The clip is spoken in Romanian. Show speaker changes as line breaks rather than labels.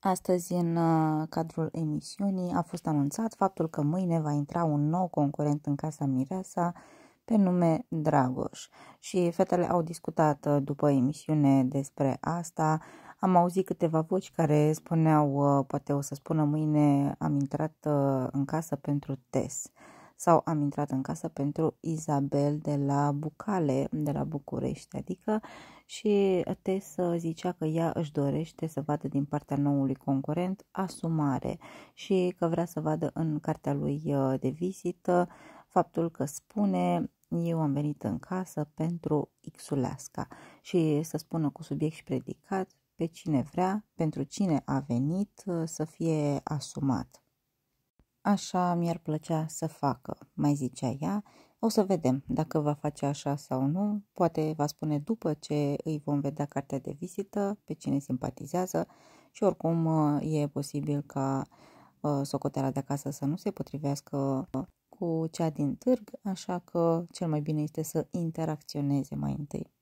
Astăzi, în uh, cadrul emisiunii, a fost anunțat faptul că mâine va intra un nou concurent în Casa Mireasa, pe nume Dragoș. Și fetele au discutat uh, după emisiune despre asta. Am auzit câteva voci care spuneau, uh, poate o să spună mâine, am intrat în casă pentru test sau am intrat în casă pentru Isabel de la Bucale, de la București, adică și să zicea că ea își dorește să vadă din partea noului concurent asumare și că vrea să vadă în cartea lui uh, de vizită faptul că spune eu am venit în casă pentru Xuleasca și să spună cu subiect și predicat pe cine vrea, pentru cine a venit uh, să fie asumat. Așa mi-ar plăcea să facă, mai zicea ea, o să vedem dacă va face așa sau nu, poate va spune după ce îi vom vedea cartea de vizită, pe cine simpatizează și oricum uh, e posibil ca uh, socoteala de acasă să nu se potrivească uh, cu cea din târg, așa că cel mai bine este să interacționeze mai întâi.